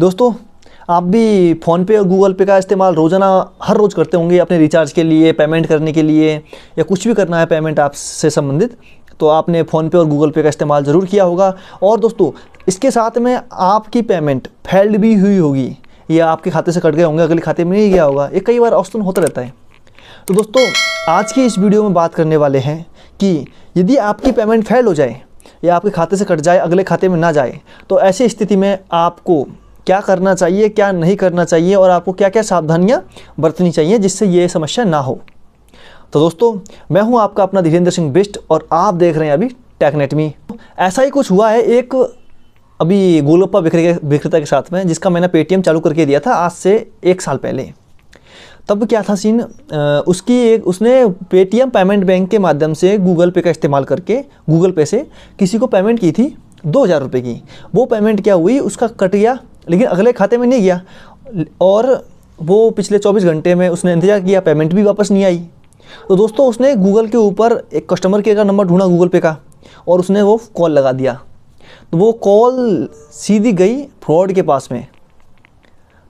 दोस्तों आप भी फ़ोनपे और गूगल पे का इस्तेमाल रोज़ाना हर रोज़ करते होंगे अपने रिचार्ज के लिए पेमेंट करने के लिए या कुछ भी करना है पेमेंट आपसे संबंधित तो आपने फ़ोनपे और गूगल पे का इस्तेमाल ज़रूर किया होगा और दोस्तों इसके साथ में आपकी पेमेंट फेल्ड भी हुई होगी या आपके खाते से कट गए होंगे अगले खाते में नहीं गया होगा ये कई बार औसतन होता रहता है तो दोस्तों आज की इस वीडियो में बात करने वाले हैं कि यदि आपकी पेमेंट फेल हो जाए या आपके खाते से कट जाए अगले खाते में ना जाए तो ऐसी स्थिति में आपको क्या करना चाहिए क्या नहीं करना चाहिए और आपको क्या क्या सावधानियाँ बरतनी चाहिए जिससे ये समस्या ना हो तो दोस्तों मैं हूँ आपका अपना धीरेन्द्र सिंह बिस्ट और आप देख रहे हैं अभी टेक्नेटमी ऐसा ही कुछ हुआ है एक अभी गोलप्पा बिक्री विक्रेता के साथ में जिसका मैंने पेटीएम चालू करके दिया था आज से एक साल पहले तब क्या था सीन उसकी एक उसने पेटीएम पेमेंट बैंक के माध्यम से गूगल पे का इस्तेमाल करके गूगल पे से किसी को पेमेंट की थी दो हज़ार रुपये की वो पेमेंट क्या हुई उसका कट गया लेकिन अगले खाते में नहीं गया और वो पिछले 24 घंटे में उसने इंतज़ार किया पेमेंट भी वापस नहीं आई तो दोस्तों उसने गूगल के ऊपर एक कस्टमर केयर का नंबर ढूंढा गूगल पे का और उसने वो कॉल लगा दिया तो वो कॉल सीधी गई फ्रॉड के पास में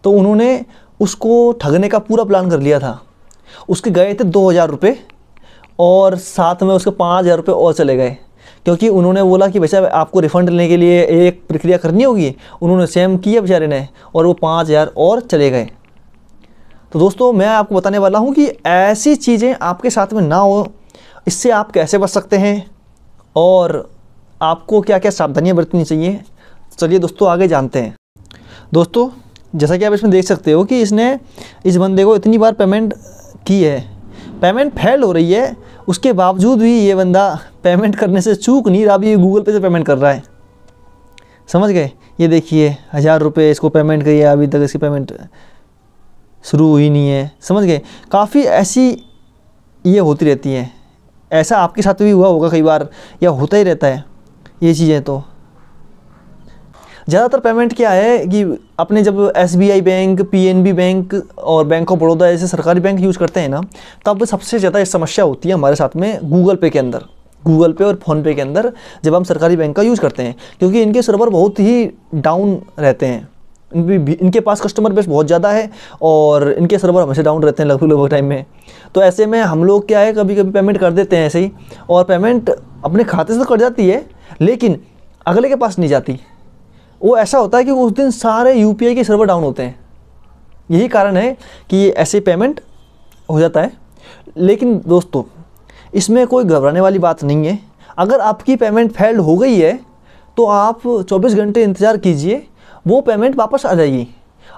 तो उन्होंने उसको ठगने का पूरा प्लान कर लिया था उसके गए थे दो हज़ार रुपये और साथ में उसके पाँच हज़ार रुपये और चले गए क्योंकि उन्होंने बोला कि भाई साहब आपको रिफंड लेने के लिए एक प्रक्रिया करनी होगी उन्होंने सेम किया बेचारे ने और वो पाँच हज़ार और चले गए तो दोस्तों मैं आपको बताने वाला हूँ कि ऐसी चीज़ें आपके साथ में ना हो इससे आप कैसे बच सकते हैं और आपको क्या क्या सावधानियाँ बरतनी चाहिए चलिए दोस्तों आगे जानते हैं दोस्तों जैसा कि आप इसमें देख सकते हो कि इसने इस बंदे को इतनी बार पेमेंट की है पेमेंट फेल हो रही है उसके बावजूद भी ये बंदा पेमेंट करने से चूक नहीं रहा अभी गूगल पे से पेमेंट कर रहा है समझ गए ये देखिए हज़ार रुपये इसको पेमेंट करिए अभी तक इसकी पेमेंट शुरू हुई नहीं है समझ गए काफ़ी ऐसी ये होती रहती हैं ऐसा आपके साथ भी हुआ होगा कई बार या होता ही रहता है ये चीज़ें तो ज़्यादातर पेमेंट क्या है कि अपने जब एस बैंक पी बैंक और बैंक ऑफ बड़ौदा जैसे सरकारी बैंक यूज़ करते हैं ना तब तो सबसे ज़्यादा समस्या होती है हमारे साथ में गूगल पे के अंदर गूगल पे और फ़ोनपे के अंदर जब हम सरकारी बैंक का यूज़ करते हैं क्योंकि इनके सर्वर बहुत ही डाउन रहते हैं इनके पास कस्टमर बेस बहुत ज़्यादा है और इनके सर्वर हमेशा डाउन रहते हैं लगभग लगभग टाइम में तो ऐसे में हम लोग क्या है कभी कभी पेमेंट कर देते हैं ऐसे ही और पेमेंट अपने खाते से तो कट जाती है लेकिन अगले के पास नहीं जाती वो ऐसा होता है कि उस दिन सारे यू के सर्वर डाउन होते हैं यही कारण है कि ऐसे पेमेंट हो जाता है लेकिन दोस्तों इसमें कोई घबराने वाली बात नहीं है अगर आपकी पेमेंट फेल्ड हो गई है तो आप 24 घंटे इंतज़ार कीजिए वो पेमेंट वापस आ जाएगी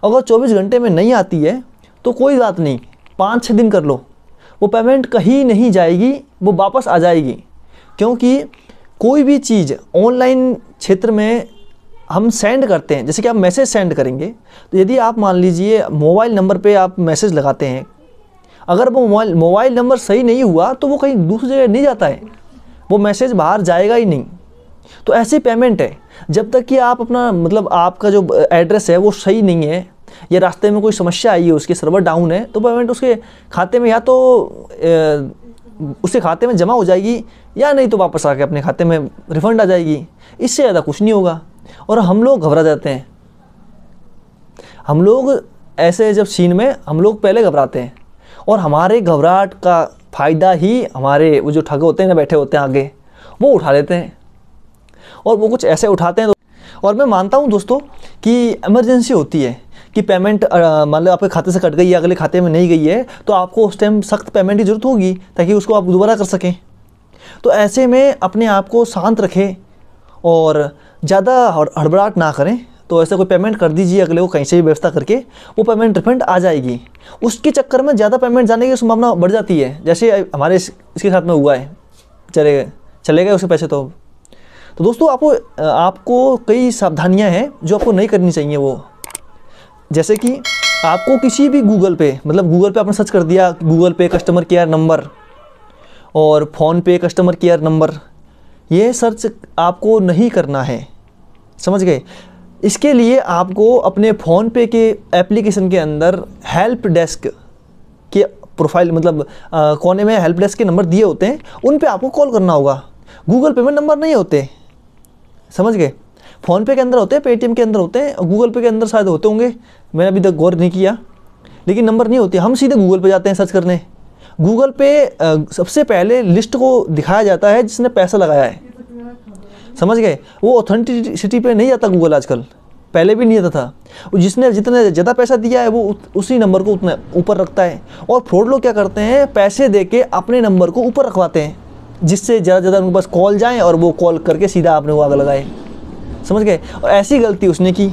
अगर 24 घंटे में नहीं आती है तो कोई बात नहीं पाँच छः दिन कर लो वो पेमेंट कहीं नहीं जाएगी वो वापस आ जाएगी क्योंकि कोई भी चीज़ ऑनलाइन क्षेत्र में हम सेंड करते हैं जैसे कि आप मैसेज सेंड करेंगे तो यदि आप मान लीजिए मोबाइल नंबर पे आप मैसेज लगाते हैं अगर वो मोबाइल मोबाइल नंबर सही नहीं हुआ तो वो कहीं दूसरी जगह नहीं जाता है वो मैसेज बाहर जाएगा ही नहीं तो ऐसी पेमेंट है जब तक कि आप अपना मतलब आपका जो एड्रेस है वो सही नहीं है या रास्ते में कोई समस्या आई है उसके सर्वर डाउन है तो पेमेंट उसके खाते में या तो उसके खाते में जमा हो जाएगी या नहीं तो वापस आके अपने खाते में रिफंड आ जाएगी इससे ज़्यादा कुछ नहीं होगा और हम लोग घबरा जाते हैं हम लोग ऐसे जब सीन में हम लोग पहले घबराते हैं और हमारे घबराहट का फ़ायदा ही हमारे वो जो ठग होते हैं ना बैठे होते हैं आगे वो उठा लेते हैं और वो कुछ ऐसे उठाते हैं तो और मैं मानता हूँ दोस्तों कि इमरजेंसी होती है कि पेमेंट मान लो आपके खाते से कट गई है अगले खाते में नहीं गई है तो आपको उस टाइम सख्त पेमेंट की ज़रूरत होगी ताकि उसको आप दोबारा कर सकें तो ऐसे में अपने आप को शांत रखें और ज़्यादा हड़बड़ाहट ना करें तो ऐसे कोई पेमेंट कर दीजिए अगले को कहीं से भी व्यवस्था करके वो पेमेंट रिफंड आ जाएगी उसके चक्कर में ज़्यादा पेमेंट जाने की संभावना बढ़ जाती है जैसे हमारे इस, इसके साथ में हुआ है चले चले गए उसके पैसे तो तो दोस्तों आपको आपको कई सावधानियाँ हैं जो आपको नहीं करनी चाहिए वो जैसे कि आपको किसी भी गूगल पे मतलब गूगल पे आपने सर्च कर दिया Google Pay customer care number और PhonePe customer care number ये सर्च आपको नहीं करना है समझ गए इसके लिए आपको अपने फ़ोन पे के एप्लीकेशन के अंदर हेल्प डेस्क के प्रोफाइल मतलब आ, कोने में हेल्प डेस्क के नंबर दिए होते हैं उन पे आपको कॉल करना होगा गूगल पे में नंबर नहीं होते समझ गए फ़ोन पे के अंदर होते हैं पेटीएम के अंदर होते हैं गूगल पे के अंदर शायद होते होंगे मैंने अभी तक गौर नहीं किया लेकिन नंबर नहीं होते हम सीधे गूगल पे जाते हैं सर्च करने गूगल पे सबसे पहले लिस्ट को दिखाया जाता है जिसने पैसा लगाया है समझ गए वो ऑथेंटिसिटी पे नहीं आता गूगल आजकल पहले भी नहीं आता था जिसने जितने ज़्यादा पैसा दिया है वो उसी नंबर को उतना ऊपर रखता है और फ्रॉड लोग क्या करते हैं पैसे दे के अपने नंबर को ऊपर रखवाते हैं जिससे ज़्यादा ज़्यादा उनके पास कॉल जाएँ और वो कॉल करके सीधा आपने वो आग लगाए समझ गए और ऐसी गलती उसने की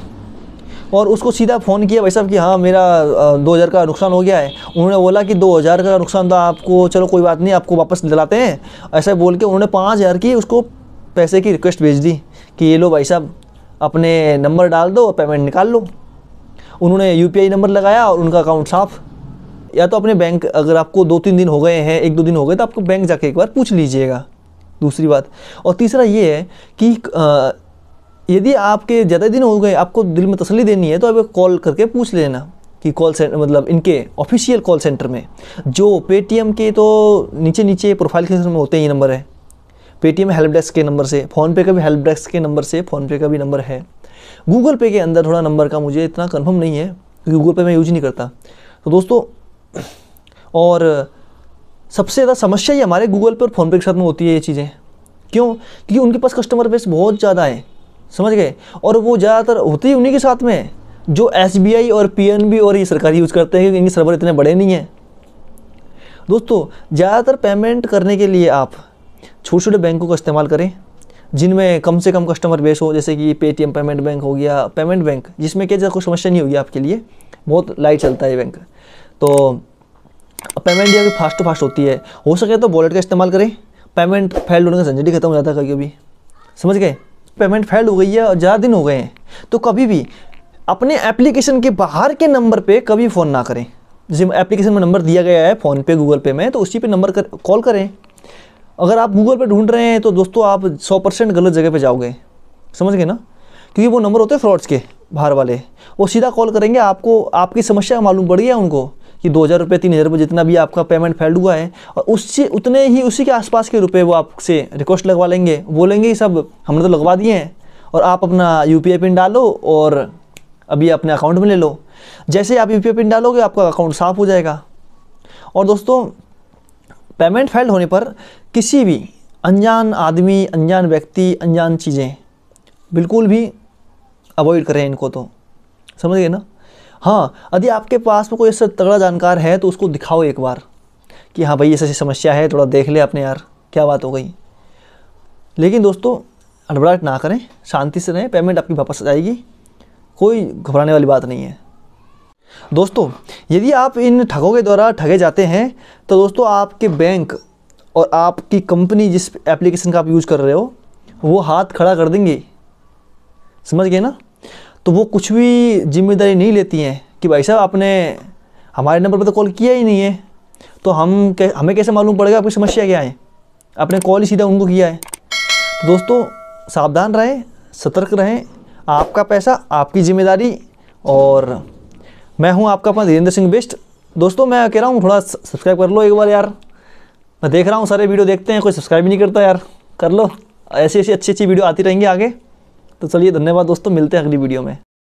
और उसको सीधा फ़ोन किया भाई साहब कि हाँ मेरा दो हज़ार का नुकसान हो गया है उन्होंने बोला कि दो हज़ार का नुकसान था तो आपको चलो कोई बात नहीं आपको वापस दिलाते हैं ऐसा बोल के उन्होंने पाँच हज़ार की उसको पैसे की रिक्वेस्ट भेज दी कि ये लो भाई साहब अपने नंबर डाल दो और पेमेंट निकाल लो उन्होंने यू नंबर लगाया और उनका अकाउंट साफ या तो अपने बैंक अगर आपको दो तीन दिन हो गए हैं एक दो दिन हो गए तो आपको बैंक जाके एक बार पूछ लीजिएगा दूसरी बात और तीसरा ये है कि यदि आपके ज़्यादा दिन हो गए आपको दिल में तसली देनी है तो आप कॉल करके पूछ लेना कि कॉल सेंटर मतलब इनके ऑफिशियल कॉल सेंटर में जो पेटीएम के तो नीचे नीचे प्रोफाइल के में होते हैं ये नंबर है पेटीएम हेल्प डेस्क के नंबर से फ़ोनपे का भी हेल्प डेस्क के नंबर से फ़ोनपे का भी नंबर है गूगल पे के अंदर थोड़ा नंबर का मुझे इतना कन्फर्म नहीं है गूगल पे मैं यूज नहीं करता तो दोस्तों और सबसे ज़्यादा समस्या ही हमारे गूगल पे और फ़ोनपे के साथ में होती है ये चीज़ें क्यों क्योंकि उनके पास कस्टमर बेस बहुत ज़्यादा है समझ गए और वो ज़्यादातर होते ही उन्हीं के साथ में जो एस और पी और ये सरकारी यूज़ करते हैं क्योंकि इनके सर्वर इतने बड़े नहीं हैं दोस्तों ज़्यादातर पेमेंट करने के लिए आप छोटे छोटे बैंकों का इस्तेमाल करें जिनमें कम से कम कस्टमर बेस हो जैसे कि पेटीएम पेमेंट बैंक हो गया पेमेंट बैंक जिसमें क्या ज़्यादा कोई समस्या नहीं होगी आपके लिए बहुत लाइट चलता है ये बैंक तो पेमेंट यहाँ की फास्ट टू फास्ट होती है हो सके तो वॉलेट का इस्तेमाल करें पेमेंट फेल्ड होने का झंझटी खत्म हो जाता है कभी कभी समझ गए पेमेंट फेल्ड हो गई है और ज़्यादा दिन हो गए हैं तो कभी भी अपने एप्लीकेशन के बाहर के नंबर पर कभी फ़ोन ना करें जिस एप्लीकेशन में नंबर दिया गया है फ़ोनपे गूगल पे में तो उसी पर नंबर कर कॉल करें अगर आप गूगल पर ढूंढ रहे हैं तो दोस्तों आप सौ परसेंट गलत जगह पर जाओगे समझ गए ना क्योंकि वो नंबर होते हैं फ्रॉड्स के बाहर वाले वो सीधा कॉल करेंगे आपको आपकी समस्या मालूम पड़ी है उनको कि दो हज़ार रुपये तीन हज़ार रुपये जितना भी आपका पेमेंट फेल्ड हुआ है और उससे उतने ही उसी के आसपास के रुपये वो आपसे रिक्वेस्ट लगवा लेंगे बोलेंगे ये सब हमने तो लगवा दिए हैं और आप अपना यू पिन डालो और अभी अपने अकाउंट में ले लो जैसे आप यू पिन डालोगे आपका अकाउंट साफ़ हो जाएगा और दोस्तों पेमेंट फेल्ड होने पर किसी भी अनजान आदमी अनजान व्यक्ति अनजान चीज़ें बिल्कुल भी अवॉइड करें इनको तो समझ गए ना हाँ यदि आपके पास में कोई ऐसा तगड़ा जानकार है तो उसको दिखाओ एक बार कि हाँ भाई ऐसी समस्या है थोड़ा देख ले अपने यार क्या बात हो गई लेकिन दोस्तों हड़बड़ाहट ना करें शांति से रहें पेमेंट आपकी वापस आ जाएगी कोई घबराने वाली बात नहीं है दोस्तों यदि आप इन ठगों के द्वारा ठगे जाते हैं तो दोस्तों आपके बैंक और आपकी कंपनी जिस एप्लीकेशन का आप यूज़ कर रहे हो वो हाथ खड़ा कर देंगी समझ गए ना तो वो कुछ भी जिम्मेदारी नहीं लेती हैं कि भाई साहब आपने हमारे नंबर पर तो कॉल किया ही नहीं है तो हम कै, हमें कैसे मालूम पड़ेगा आपकी समस्या क्या है आपने कॉल ही सीधा उनको किया है तो दोस्तों सावधान रहें सतर्क रहें आपका पैसा आपकी जिम्मेदारी और मैं हूं आपका अपना धीरेंद्र सिंह बेस्ट दोस्तों मैं कह रहा हूं थोड़ा सब्सक्राइब कर लो एक बार यार मैं देख रहा हूँ सारे वीडियो देखते हैं कोई सब्सक्राइब नहीं करता यार कर लो ऐसी ऐसी अच्छी अच्छी वीडियो आती रहेंगी आगे तो चलिए धन्यवाद दोस्तों मिलते हैं अगली वीडियो में